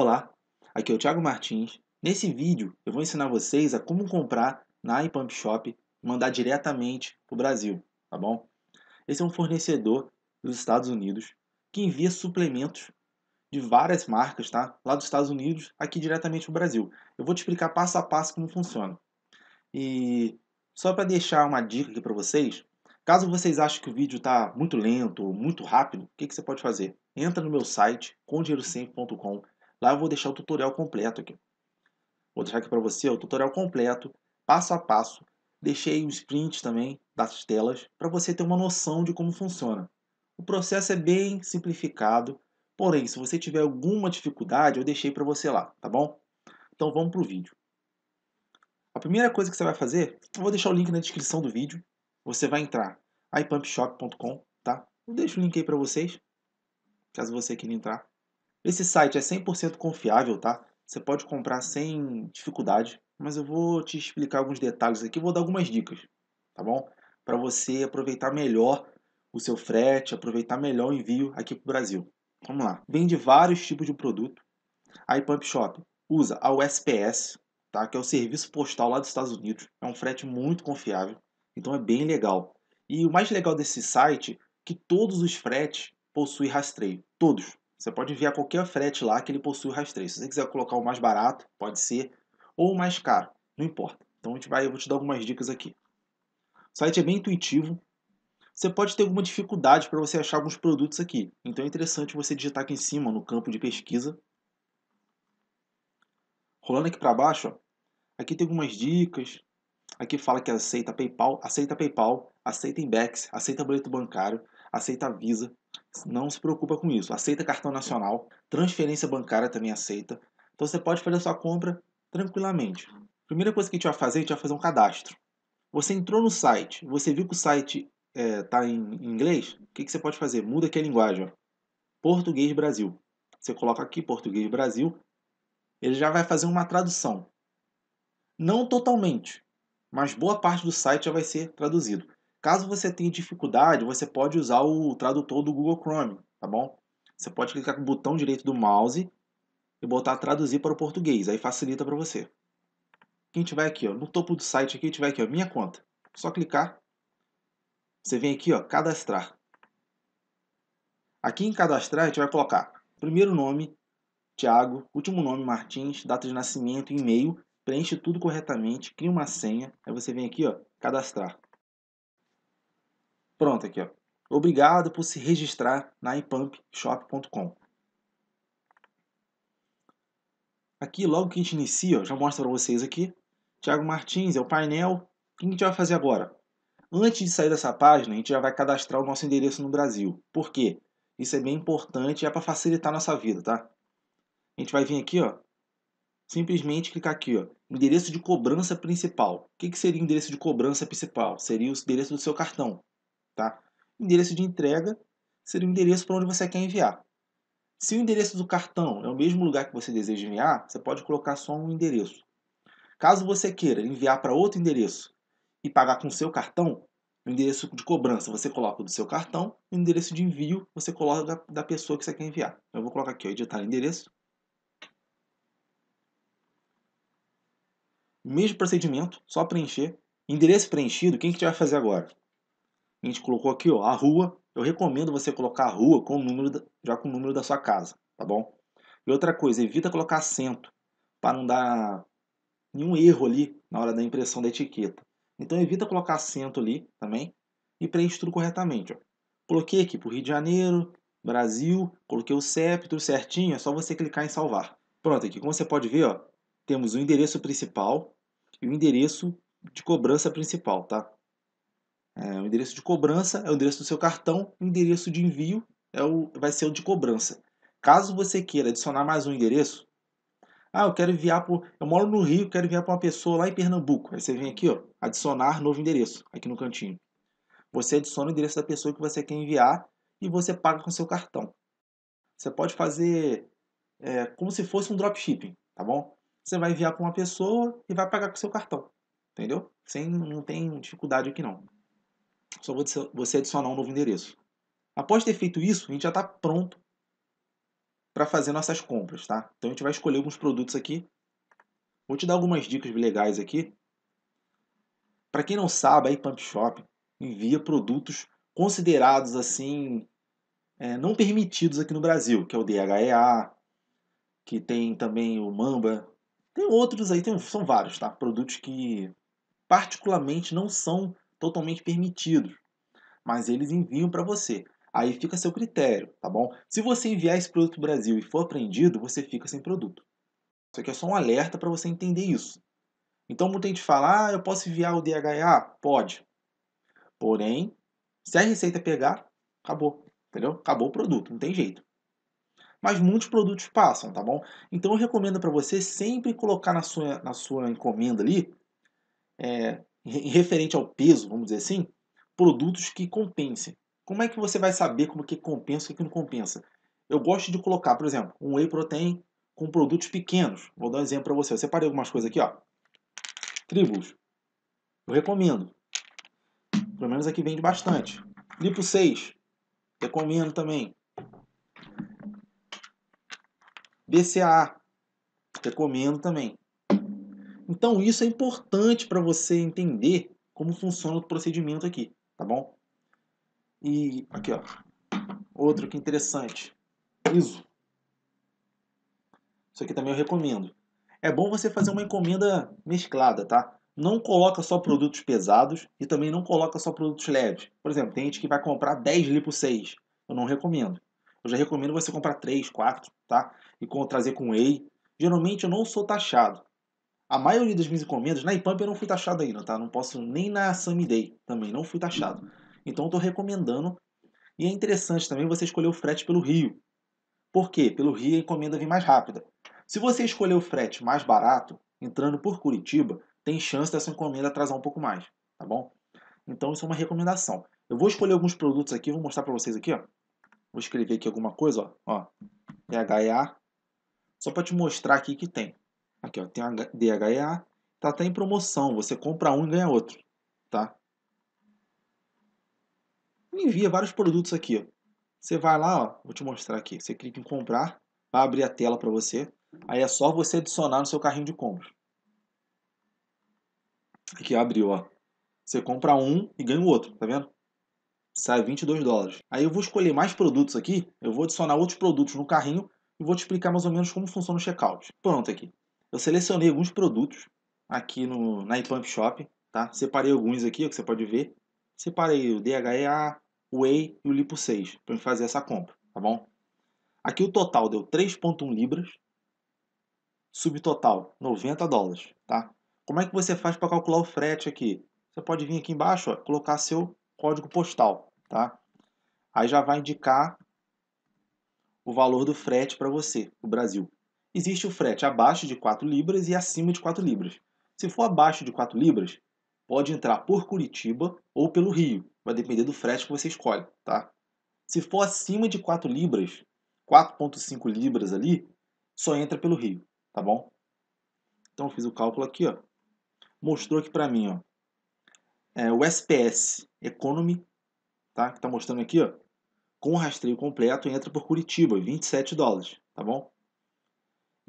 Olá, aqui é o Thiago Martins. Nesse vídeo eu vou ensinar vocês a como comprar na iPump Shop e mandar diretamente para o Brasil, tá bom? Esse é um fornecedor dos Estados Unidos que envia suplementos de várias marcas, tá? Lá dos Estados Unidos, aqui diretamente para o Brasil. Eu vou te explicar passo a passo como funciona. E só para deixar uma dica aqui para vocês, caso vocês achem que o vídeo está muito lento ou muito rápido, o que, que você pode fazer? Entra no meu site, condirocempo.com.br Lá eu vou deixar o tutorial completo aqui. Vou deixar aqui para você o tutorial completo, passo a passo. Deixei um sprint também das telas para você ter uma noção de como funciona. O processo é bem simplificado, porém, se você tiver alguma dificuldade, eu deixei para você lá, tá bom? Então vamos para o vídeo. A primeira coisa que você vai fazer, eu vou deixar o link na descrição do vídeo. Você vai entrar ipumpshop.com, tá? Eu deixo o link aí para vocês, caso você queira entrar. Esse site é 100% confiável, tá? Você pode comprar sem dificuldade, mas eu vou te explicar alguns detalhes aqui, vou dar algumas dicas, tá bom? Para você aproveitar melhor o seu frete, aproveitar melhor o envio aqui para o Brasil. Vamos lá. Vende vários tipos de produto. A iPump Shop usa a USPS, tá? que é o serviço postal lá dos Estados Unidos. É um frete muito confiável, então é bem legal. E o mais legal desse site é que todos os fretes possuem rastreio. Todos. Você pode enviar qualquer frete lá que ele possui rastreio. Se você quiser colocar o mais barato, pode ser, ou o mais caro, não importa. Então a gente vai, eu vou te dar algumas dicas aqui. O site é bem intuitivo. Você pode ter alguma dificuldade para você achar alguns produtos aqui. Então é interessante você digitar aqui em cima, no campo de pesquisa. Rolando aqui para baixo, ó, aqui tem algumas dicas. Aqui fala que aceita PayPal, aceita PayPal, aceita Index, aceita boleto bancário, aceita Visa não se preocupa com isso. Aceita cartão nacional, transferência bancária também aceita. Então você pode fazer a sua compra tranquilamente. Primeira coisa que a gente vai fazer, a gente vai fazer um cadastro. Você entrou no site, você viu que o site está é, tá em inglês, o que, que você pode fazer? Muda aqui a linguagem. Ó. Português Brasil. Você coloca aqui Português Brasil, ele já vai fazer uma tradução. Não totalmente, mas boa parte do site já vai ser traduzido. Caso você tenha dificuldade, você pode usar o tradutor do Google Chrome, tá bom? Você pode clicar com o botão direito do mouse e botar traduzir para o português, aí facilita para você. Quem tiver aqui, ó, no topo do site aqui, tiver aqui, ó, minha conta. Só clicar. Você vem aqui, ó, cadastrar. Aqui em cadastrar, a gente vai colocar primeiro nome, Tiago, último nome, Martins, data de nascimento, e-mail, preenche tudo corretamente, cria uma senha, aí você vem aqui, ó, cadastrar. Pronto, aqui, ó. Obrigado por se registrar na ipumpshop.com. Aqui, logo que a gente inicia, ó, já mostro para vocês aqui. Tiago Martins é o painel. O que a gente vai fazer agora? Antes de sair dessa página, a gente já vai cadastrar o nosso endereço no Brasil. Por quê? Isso é bem importante, é para facilitar a nossa vida, tá? A gente vai vir aqui, ó. Simplesmente clicar aqui, ó. Endereço de cobrança principal. O que, que seria o endereço de cobrança principal? Seria o endereço do seu cartão. Tá? Endereço de entrega seria o endereço para onde você quer enviar. Se o endereço do cartão é o mesmo lugar que você deseja enviar, você pode colocar só um endereço. Caso você queira enviar para outro endereço e pagar com seu cartão, o endereço de cobrança você coloca do seu cartão o endereço de envio você coloca da, da pessoa que você quer enviar. Eu vou colocar aqui, ó, editar endereço. Mesmo procedimento, só preencher. Endereço preenchido, quem que vai fazer agora? A gente colocou aqui, ó, a rua. Eu recomendo você colocar a rua com o número da, já com o número da sua casa, tá bom? E outra coisa, evita colocar acento para não dar nenhum erro ali na hora da impressão da etiqueta. Então evita colocar acento ali também e preenche tudo corretamente, ó. Coloquei aqui para o Rio de Janeiro, Brasil, coloquei o CEP, tudo certinho, é só você clicar em salvar. Pronto, aqui como você pode ver, ó, temos o endereço principal e o endereço de cobrança principal, tá? É, o endereço de cobrança é o endereço do seu cartão, o endereço de envio é o, vai ser o de cobrança. Caso você queira adicionar mais um endereço, ah, eu quero enviar para. Eu moro no Rio, quero enviar para uma pessoa lá em Pernambuco. Aí você vem aqui, ó, adicionar novo endereço, aqui no cantinho. Você adiciona o endereço da pessoa que você quer enviar e você paga com seu cartão. Você pode fazer é, como se fosse um dropshipping, tá bom? Você vai enviar para uma pessoa e vai pagar com seu cartão, entendeu? Sem, não tem dificuldade aqui não. Só você adicionar um novo endereço. Após ter feito isso, a gente já está pronto para fazer nossas compras, tá? Então a gente vai escolher alguns produtos aqui. Vou te dar algumas dicas legais aqui. Para quem não sabe, a Pump Shop envia produtos considerados assim é, não permitidos aqui no Brasil, que é o DHEA, que tem também o Mamba, tem outros aí, tem, são vários, tá? Produtos que particularmente não são totalmente permitidos. Mas eles enviam para você. Aí fica a seu critério, tá bom? Se você enviar esse produto para o Brasil e for apreendido, você fica sem produto. Isso aqui é só um alerta para você entender isso. Então muita gente fala, ah, eu posso enviar o DHA? Pode. Porém, se a receita pegar, acabou. Entendeu? Acabou o produto, não tem jeito. Mas muitos produtos passam, tá bom? Então eu recomendo para você sempre colocar na sua, na sua encomenda ali é, referente ao peso, vamos dizer assim, produtos que compensem. Como é que você vai saber como que compensa e o que não compensa? Eu gosto de colocar, por exemplo, um whey protein com produtos pequenos. Vou dar um exemplo para você. Eu separei algumas coisas aqui, ó. Tribulus. Eu recomendo. Pelo menos aqui vende bastante. Lipo 6. Recomendo também. BCA. Recomendo também. Então isso é importante para você entender como funciona o procedimento aqui, tá bom? E aqui, ó, outro que interessante, ISO. Isso aqui também eu recomendo. É bom você fazer uma encomenda mesclada, tá? Não coloca só produtos pesados e também não coloca só produtos leves. Por exemplo, tem gente que vai comprar 10 lipo 6. Eu não recomendo. Eu já recomendo você comprar 3, 4, tá? E com, trazer com whey. Geralmente eu não sou taxado. A maioria das minhas encomendas, na IPAMP eu não fui taxado ainda, tá? Não posso nem na Day também, não fui taxado. Então eu tô recomendando. E é interessante também você escolher o frete pelo Rio. Por quê? Pelo Rio a encomenda vem mais rápida. Se você escolher o frete mais barato, entrando por Curitiba, tem chance dessa encomenda atrasar um pouco mais, tá bom? Então isso é uma recomendação. Eu vou escolher alguns produtos aqui, vou mostrar para vocês aqui, ó. Vou escrever aqui alguma coisa, ó, ó. PHA, só para te mostrar aqui que tem. Aqui, ó, tem a DHEA. Tá até em promoção. Você compra um e ganha outro, tá? Envia vários produtos aqui, ó. Você vai lá, ó, vou te mostrar aqui. Você clica em comprar, vai abrir a tela para você. Aí é só você adicionar no seu carrinho de compras. Aqui abriu, ó. Você compra um e ganha o outro, tá vendo? Sai 22 dólares. Aí eu vou escolher mais produtos aqui, eu vou adicionar outros produtos no carrinho e vou te explicar mais ou menos como funciona o checkout. Pronto aqui. Eu selecionei alguns produtos aqui no, na Impump Shop, tá? Separei alguns aqui, ó, é que você pode ver. Separei o DHEA, o Whey e o Lipo 6 para fazer essa compra, tá bom? Aqui o total deu 3.1 libras, subtotal 90 dólares, tá? Como é que você faz para calcular o frete aqui? Você pode vir aqui embaixo, ó, colocar seu código postal, tá? Aí já vai indicar o valor do frete para você, o Brasil existe o frete abaixo de 4 libras e acima de 4 libras. Se for abaixo de 4 libras, pode entrar por Curitiba ou pelo Rio, vai depender do frete que você escolhe, tá? Se for acima de 4 libras, 4.5 libras ali, só entra pelo Rio, tá bom? Então fiz o cálculo aqui, ó. Mostrou aqui para mim, ó. É, o SPS Economy, tá? Que tá mostrando aqui, ó. Com o rastreio completo entra por Curitiba, 27 dólares, tá bom?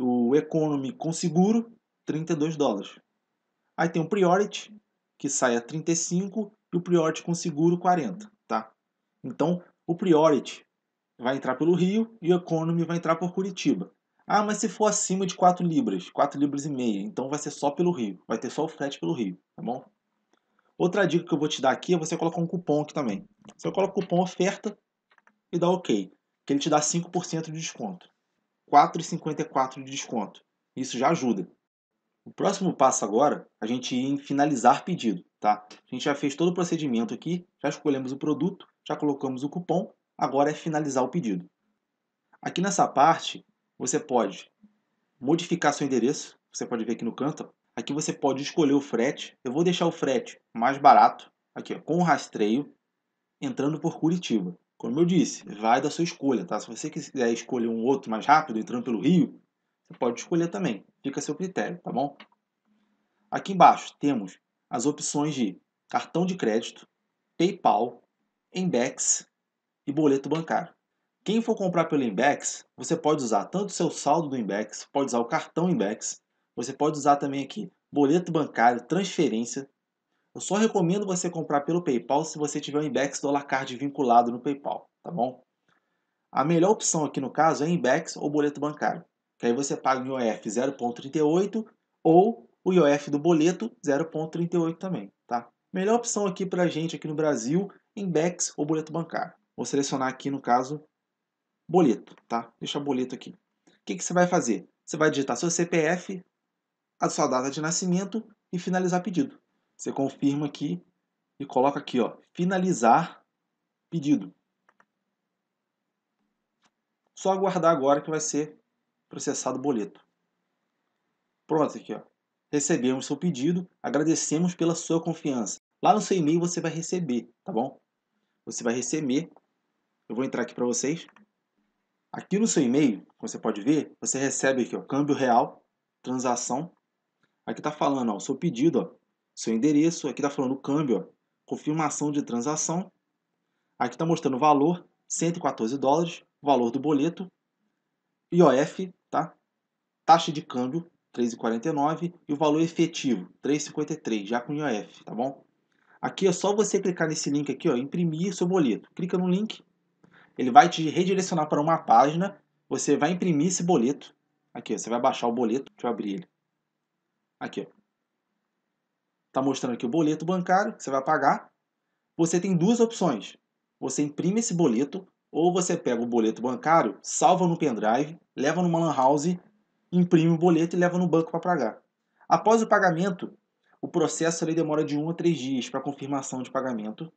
o Economy com seguro, 32 dólares. Aí tem o Priority, que sai a 35 e o Priority com seguro 40, tá? Então, o Priority vai entrar pelo Rio e o Economy vai entrar por Curitiba. Ah, mas se for acima de 4 libras, 4 libras e meia, então vai ser só pelo Rio, vai ter só o frete pelo Rio, tá bom? Outra dica que eu vou te dar aqui é você colocar um cupom aqui também. Você coloca o cupom oferta e dá OK, que ele te dá 5% de desconto. 4,54 de desconto. Isso já ajuda. O próximo passo agora, a gente ir em finalizar pedido, tá? A gente já fez todo o procedimento aqui, já escolhemos o produto, já colocamos o cupom, agora é finalizar o pedido. Aqui nessa parte, você pode modificar seu endereço, você pode ver aqui no canto, aqui você pode escolher o frete. Eu vou deixar o frete mais barato, aqui ó, com o rastreio, entrando por Curitiba. Como eu disse, vai da sua escolha, tá? Se você quiser escolher um outro mais rápido, entrando pelo rio, você pode escolher também. Fica a seu critério, tá bom? Aqui embaixo temos as opções de cartão de crédito, PayPal, Embex e boleto bancário. Quem for comprar pelo Embex, você pode usar tanto o seu saldo do Embex, pode usar o cartão Embex, você pode usar também aqui boleto bancário, transferência, eu só recomendo você comprar pelo PayPal se você tiver um Inbex Dollar Card vinculado no PayPal, tá bom? A melhor opção aqui no caso é Inbex ou boleto bancário, que aí você paga o IOF 0.38 ou o IOF do boleto 0.38 também, tá? Melhor opção aqui para a gente aqui no Brasil, Inbex ou boleto bancário. Vou selecionar aqui no caso boleto, tá? Deixa boleto aqui. O que, que você vai fazer? Você vai digitar seu CPF, a sua data de nascimento e finalizar pedido. Você confirma aqui e coloca aqui, ó, finalizar pedido. Só aguardar agora que vai ser processado o boleto. Pronto aqui, ó. Recebemos seu pedido, agradecemos pela sua confiança. Lá no seu e-mail você vai receber, tá bom? Você vai receber. Eu vou entrar aqui para vocês. Aqui no seu e-mail, como você pode ver, você recebe aqui, ó, câmbio real, transação. Aqui tá falando, ó, o seu pedido, ó, seu endereço, aqui está falando o câmbio, ó, confirmação de transação, aqui está mostrando o valor, 114 dólares, valor do boleto, IOF, tá? taxa de câmbio, 3,49 e o valor efetivo, 3,53, já com IOF, tá bom? Aqui é só você clicar nesse link aqui, ó, imprimir seu boleto. Clica no link, ele vai te redirecionar para uma página, você vai imprimir esse boleto. Aqui, ó, você vai baixar o boleto, deixa eu abrir ele. Aqui, ó. Está mostrando aqui o boleto bancário que você vai pagar. Você tem duas opções. Você imprime esse boleto ou você pega o boleto bancário, salva no pendrive, leva numa lan house, imprime o boleto e leva no banco para pagar. Após o pagamento, o processo ele demora de 1 a 3 dias para confirmação de pagamento.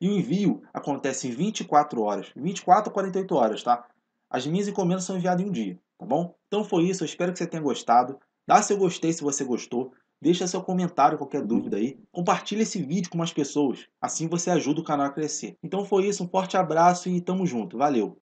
E o envio acontece em 24 horas, 24 a 48 horas, tá? As minhas encomendas são enviadas em um dia, tá bom? Então foi isso, eu espero que você tenha gostado. Dá seu gostei se você gostou. Deixa seu comentário, qualquer dúvida aí. Compartilha esse vídeo com mais pessoas. Assim você ajuda o canal a crescer. Então foi isso, um forte abraço e tamo junto. Valeu!